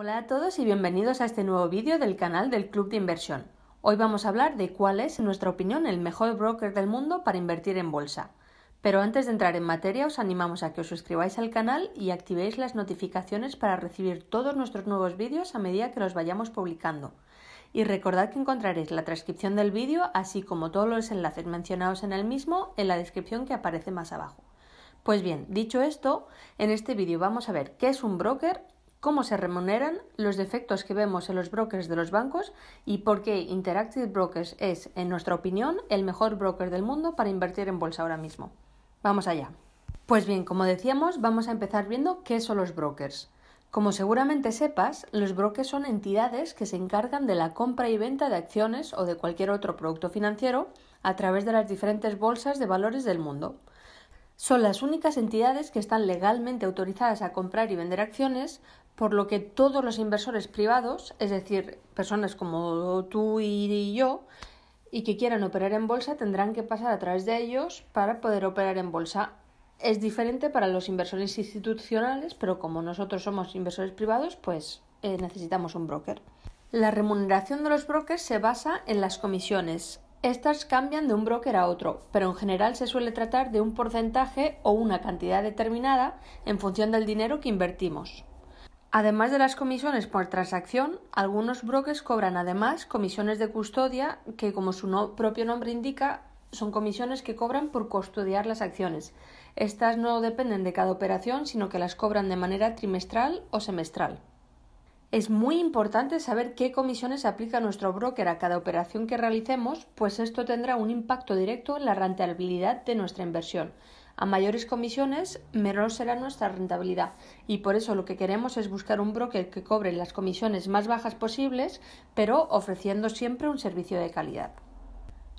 Hola a todos y bienvenidos a este nuevo vídeo del canal del Club de Inversión. Hoy vamos a hablar de cuál es, en nuestra opinión, el mejor broker del mundo para invertir en bolsa. Pero antes de entrar en materia, os animamos a que os suscribáis al canal y activéis las notificaciones para recibir todos nuestros nuevos vídeos a medida que los vayamos publicando. Y recordad que encontraréis la transcripción del vídeo, así como todos los enlaces mencionados en el mismo, en la descripción que aparece más abajo. Pues bien, dicho esto, en este vídeo vamos a ver qué es un broker, cómo se remuneran los defectos que vemos en los brokers de los bancos y por qué Interactive Brokers es, en nuestra opinión, el mejor broker del mundo para invertir en bolsa ahora mismo. Vamos allá. Pues bien, como decíamos, vamos a empezar viendo qué son los brokers. Como seguramente sepas, los brokers son entidades que se encargan de la compra y venta de acciones o de cualquier otro producto financiero a través de las diferentes bolsas de valores del mundo. Son las únicas entidades que están legalmente autorizadas a comprar y vender acciones, por lo que todos los inversores privados, es decir, personas como tú y yo, y que quieran operar en bolsa, tendrán que pasar a través de ellos para poder operar en bolsa. Es diferente para los inversores institucionales, pero como nosotros somos inversores privados, pues eh, necesitamos un broker. La remuneración de los brokers se basa en las comisiones. Estas cambian de un broker a otro, pero en general se suele tratar de un porcentaje o una cantidad determinada en función del dinero que invertimos. Además de las comisiones por transacción, algunos brokers cobran además comisiones de custodia que, como su propio nombre indica, son comisiones que cobran por custodiar las acciones. Estas no dependen de cada operación, sino que las cobran de manera trimestral o semestral. Es muy importante saber qué comisiones aplica nuestro broker a cada operación que realicemos, pues esto tendrá un impacto directo en la rentabilidad de nuestra inversión. A mayores comisiones, menor será nuestra rentabilidad. Y por eso lo que queremos es buscar un broker que cobre las comisiones más bajas posibles, pero ofreciendo siempre un servicio de calidad.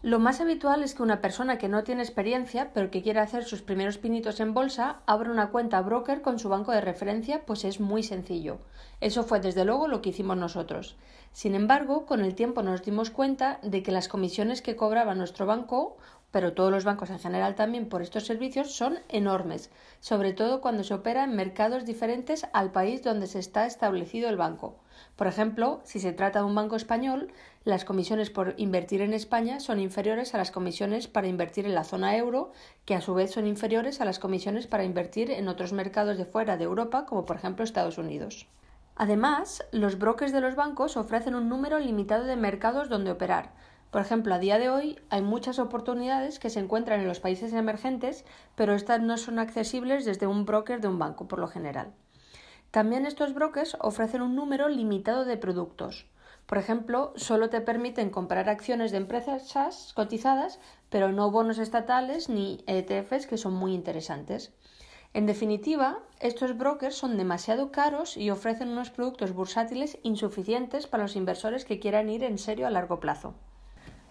Lo más habitual es que una persona que no tiene experiencia, pero que quiere hacer sus primeros pinitos en bolsa, abra una cuenta broker con su banco de referencia, pues es muy sencillo. Eso fue desde luego lo que hicimos nosotros. Sin embargo, con el tiempo nos dimos cuenta de que las comisiones que cobraba nuestro banco pero todos los bancos en general también por estos servicios son enormes, sobre todo cuando se opera en mercados diferentes al país donde se está establecido el banco. Por ejemplo, si se trata de un banco español, las comisiones por invertir en España son inferiores a las comisiones para invertir en la zona euro, que a su vez son inferiores a las comisiones para invertir en otros mercados de fuera de Europa, como por ejemplo Estados Unidos. Además, los brokers de los bancos ofrecen un número limitado de mercados donde operar, por ejemplo, a día de hoy hay muchas oportunidades que se encuentran en los países emergentes, pero estas no son accesibles desde un broker de un banco por lo general. También estos brokers ofrecen un número limitado de productos. Por ejemplo, solo te permiten comprar acciones de empresas cotizadas, pero no bonos estatales ni ETFs que son muy interesantes. En definitiva, estos brokers son demasiado caros y ofrecen unos productos bursátiles insuficientes para los inversores que quieran ir en serio a largo plazo.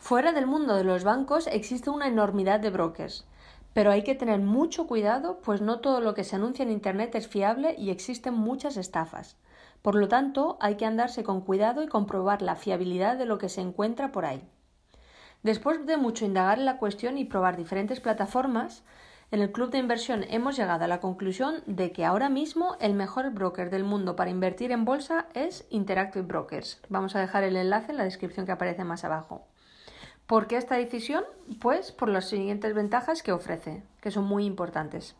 Fuera del mundo de los bancos existe una enormidad de brokers, pero hay que tener mucho cuidado, pues no todo lo que se anuncia en Internet es fiable y existen muchas estafas. Por lo tanto, hay que andarse con cuidado y comprobar la fiabilidad de lo que se encuentra por ahí. Después de mucho indagar en la cuestión y probar diferentes plataformas, en el club de inversión hemos llegado a la conclusión de que ahora mismo el mejor broker del mundo para invertir en bolsa es Interactive Brokers. Vamos a dejar el enlace en la descripción que aparece más abajo. ¿Por qué esta decisión? Pues por las siguientes ventajas que ofrece, que son muy importantes.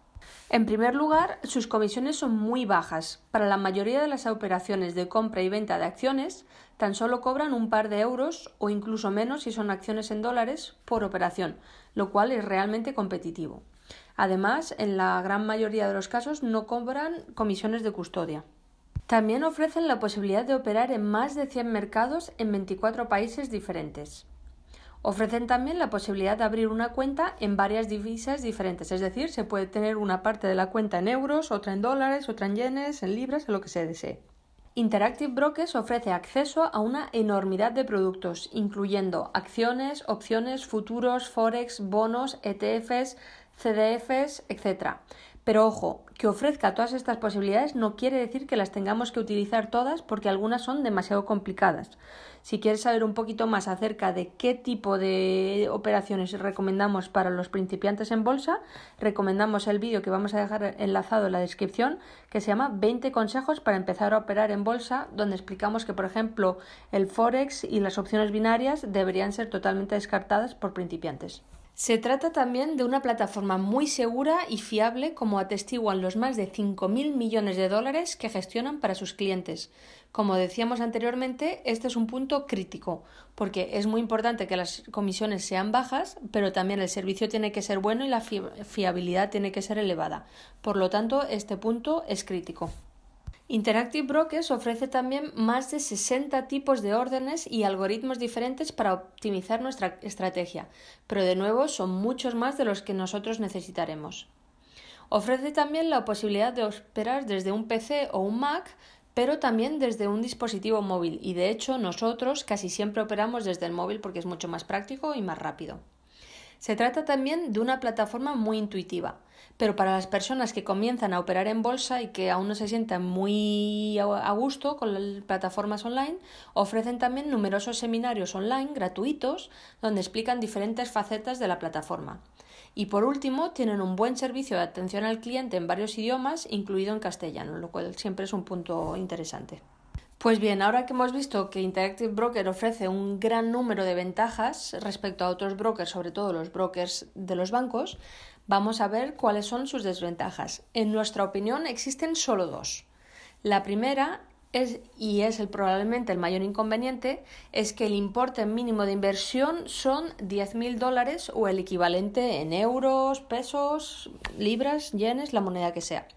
En primer lugar, sus comisiones son muy bajas. Para la mayoría de las operaciones de compra y venta de acciones, tan solo cobran un par de euros o incluso menos si son acciones en dólares por operación, lo cual es realmente competitivo. Además, en la gran mayoría de los casos no cobran comisiones de custodia. También ofrecen la posibilidad de operar en más de 100 mercados en 24 países diferentes. Ofrecen también la posibilidad de abrir una cuenta en varias divisas diferentes, es decir, se puede tener una parte de la cuenta en euros, otra en dólares, otra en yenes, en libras, en lo que se desee. Interactive Brokers ofrece acceso a una enormidad de productos, incluyendo acciones, opciones, futuros, forex, bonos, ETFs, CDFs, etc. Pero ojo, que ofrezca todas estas posibilidades no quiere decir que las tengamos que utilizar todas porque algunas son demasiado complicadas. Si quieres saber un poquito más acerca de qué tipo de operaciones recomendamos para los principiantes en bolsa, recomendamos el vídeo que vamos a dejar enlazado en la descripción que se llama 20 consejos para empezar a operar en bolsa, donde explicamos que, por ejemplo, el forex y las opciones binarias deberían ser totalmente descartadas por principiantes. Se trata también de una plataforma muy segura y fiable, como atestiguan los más de 5.000 millones de dólares que gestionan para sus clientes. Como decíamos anteriormente, este es un punto crítico, porque es muy importante que las comisiones sean bajas, pero también el servicio tiene que ser bueno y la fiabilidad tiene que ser elevada. Por lo tanto, este punto es crítico. Interactive Brokers ofrece también más de 60 tipos de órdenes y algoritmos diferentes para optimizar nuestra estrategia, pero de nuevo son muchos más de los que nosotros necesitaremos. Ofrece también la posibilidad de operar desde un PC o un Mac, pero también desde un dispositivo móvil y de hecho nosotros casi siempre operamos desde el móvil porque es mucho más práctico y más rápido. Se trata también de una plataforma muy intuitiva pero para las personas que comienzan a operar en bolsa y que aún no se sientan muy a gusto con las plataformas online, ofrecen también numerosos seminarios online gratuitos donde explican diferentes facetas de la plataforma. Y por último, tienen un buen servicio de atención al cliente en varios idiomas, incluido en castellano, lo cual siempre es un punto interesante. Pues bien, ahora que hemos visto que Interactive Broker ofrece un gran número de ventajas respecto a otros brokers, sobre todo los brokers de los bancos, vamos a ver cuáles son sus desventajas. En nuestra opinión existen solo dos. La primera es, y es probablemente el mayor inconveniente, es que el importe mínimo de inversión son 10.000 dólares o el equivalente en euros, pesos, libras, yenes, la moneda que sea.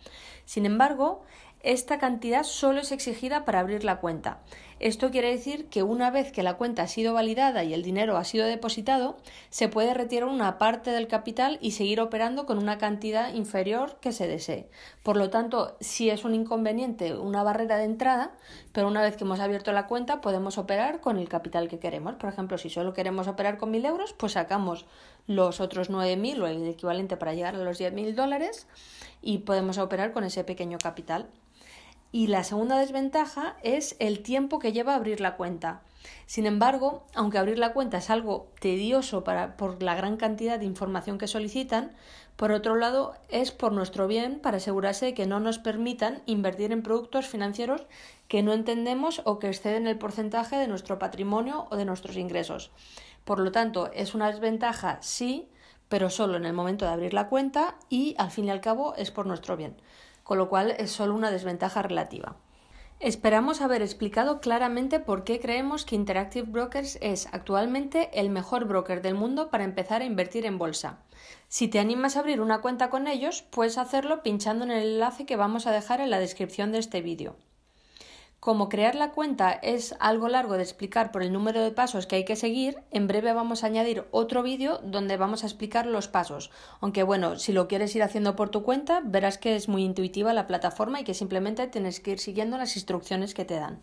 Sin embargo, esta cantidad solo es exigida para abrir la cuenta. Esto quiere decir que una vez que la cuenta ha sido validada y el dinero ha sido depositado, se puede retirar una parte del capital y seguir operando con una cantidad inferior que se desee. Por lo tanto, si es un inconveniente, una barrera de entrada, pero una vez que hemos abierto la cuenta podemos operar con el capital que queremos. Por ejemplo, si solo queremos operar con 1.000 euros, pues sacamos los otros 9.000 o el equivalente para llegar a los 10.000 dólares y podemos operar con ese pequeño capital y la segunda desventaja es el tiempo que lleva abrir la cuenta. Sin embargo, aunque abrir la cuenta es algo tedioso por la gran cantidad de información que solicitan, por otro lado es por nuestro bien para asegurarse de que no nos permitan invertir en productos financieros que no entendemos o que exceden el porcentaje de nuestro patrimonio o de nuestros ingresos. Por lo tanto, es una desventaja sí, pero solo en el momento de abrir la cuenta y al fin y al cabo es por nuestro bien con lo cual es solo una desventaja relativa. Esperamos haber explicado claramente por qué creemos que Interactive Brokers es actualmente el mejor broker del mundo para empezar a invertir en bolsa. Si te animas a abrir una cuenta con ellos, puedes hacerlo pinchando en el enlace que vamos a dejar en la descripción de este vídeo. Como crear la cuenta es algo largo de explicar por el número de pasos que hay que seguir, en breve vamos a añadir otro vídeo donde vamos a explicar los pasos. Aunque bueno, si lo quieres ir haciendo por tu cuenta, verás que es muy intuitiva la plataforma y que simplemente tienes que ir siguiendo las instrucciones que te dan.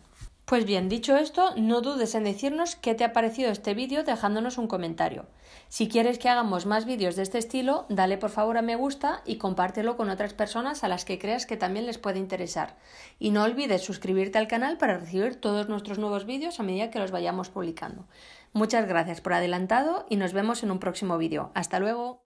Pues bien, dicho esto, no dudes en decirnos qué te ha parecido este vídeo dejándonos un comentario. Si quieres que hagamos más vídeos de este estilo, dale por favor a me gusta y compártelo con otras personas a las que creas que también les puede interesar. Y no olvides suscribirte al canal para recibir todos nuestros nuevos vídeos a medida que los vayamos publicando. Muchas gracias por adelantado y nos vemos en un próximo vídeo. Hasta luego.